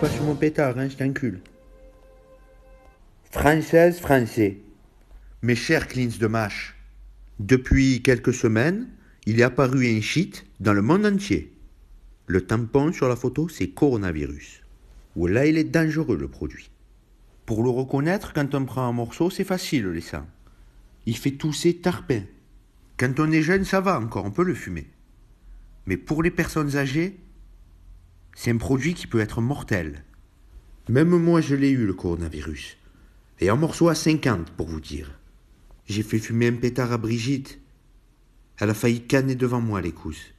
pas sur mon pétard, hein, je t'incule. Française, français. Mes chers cleans de Mâche, depuis quelques semaines, il est apparu un shit dans le monde entier. Le tampon sur la photo, c'est coronavirus. Ou là, il est dangereux le produit. Pour le reconnaître, quand on prend un morceau, c'est facile, les sangs. Il fait tousser tarpin. Quand on est jeune, ça va encore, on peut le fumer. Mais pour les personnes âgées, c'est un produit qui peut être mortel. Même moi, je l'ai eu, le coronavirus. Et en morceaux à 50, pour vous dire. J'ai fait fumer un pétard à Brigitte. Elle a failli canner devant moi, les cousses.